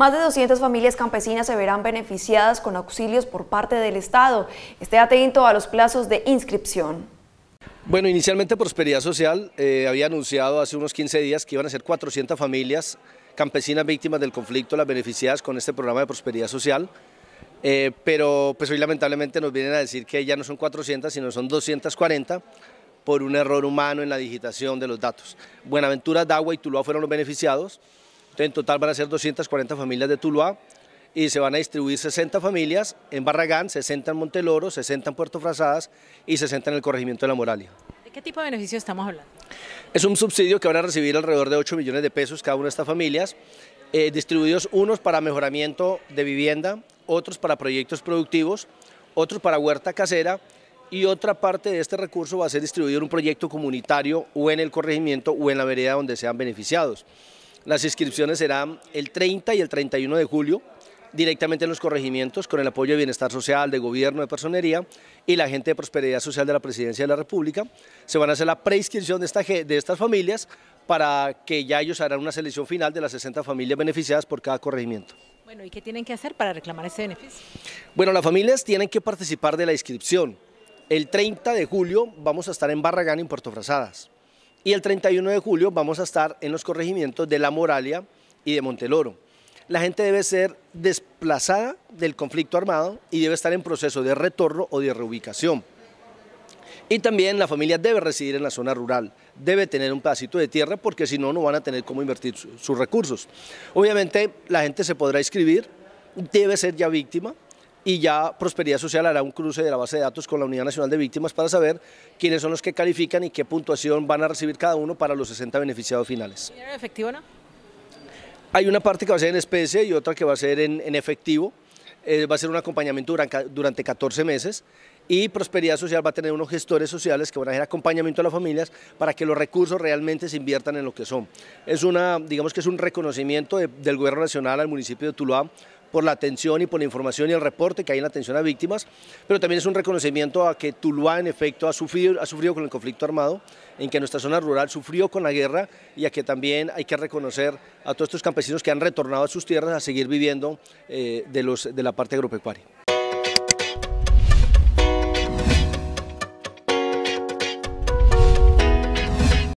Más de 200 familias campesinas se verán beneficiadas con auxilios por parte del Estado. Esté atento a los plazos de inscripción. Bueno, inicialmente Prosperidad Social eh, había anunciado hace unos 15 días que iban a ser 400 familias campesinas víctimas del conflicto las beneficiadas con este programa de Prosperidad Social, eh, pero pues hoy lamentablemente nos vienen a decir que ya no son 400, sino son 240 por un error humano en la digitación de los datos. Buenaventura, Dagua y Tuluá fueron los beneficiados, en total van a ser 240 familias de Tuluá y se van a distribuir 60 familias en Barragán, 60 en Monteloro, 60 en Puerto Frazadas y 60 en el corregimiento de La Moralia. ¿De qué tipo de beneficio estamos hablando? Es un subsidio que van a recibir alrededor de 8 millones de pesos cada una de estas familias, eh, distribuidos unos para mejoramiento de vivienda, otros para proyectos productivos, otros para huerta casera y otra parte de este recurso va a ser distribuido en un proyecto comunitario o en el corregimiento o en la vereda donde sean beneficiados. Las inscripciones serán el 30 y el 31 de julio directamente en los corregimientos con el apoyo de Bienestar Social, de Gobierno, de Personería y la gente de Prosperidad Social de la Presidencia de la República. Se van a hacer la preinscripción de, de estas familias para que ya ellos harán una selección final de las 60 familias beneficiadas por cada corregimiento. Bueno, ¿y qué tienen que hacer para reclamar ese beneficio? Bueno, las familias tienen que participar de la inscripción. El 30 de julio vamos a estar en Barragán, en Puerto Frazadas. Y el 31 de julio vamos a estar en los corregimientos de La Moralia y de Monteloro. La gente debe ser desplazada del conflicto armado y debe estar en proceso de retorno o de reubicación. Y también la familia debe residir en la zona rural, debe tener un pedacito de tierra porque si no, no van a tener cómo invertir sus recursos. Obviamente la gente se podrá inscribir, debe ser ya víctima, y ya Prosperidad Social hará un cruce de la base de datos con la Unidad Nacional de Víctimas para saber quiénes son los que califican y qué puntuación van a recibir cada uno para los 60 beneficiados finales. en efectivo no? Hay una parte que va a ser en especie y otra que va a ser en, efectivo. Eh, va a ser un acompañamiento durante, 14 meses y Prosperidad Social va a tener unos gestores sociales que van a hacer acompañamiento a las familias para que los recursos realmente se inviertan en lo que son. Es una, digamos que es un reconocimiento del Gobierno Nacional al municipio de Tuluá por la atención y por la información y el reporte que hay en la atención a víctimas, pero también es un reconocimiento a que Tuluá en efecto ha sufrido, ha sufrido con el conflicto armado, en que nuestra zona rural sufrió con la guerra y a que también hay que reconocer a todos estos campesinos que han retornado a sus tierras a seguir viviendo eh, de, los, de la parte agropecuaria.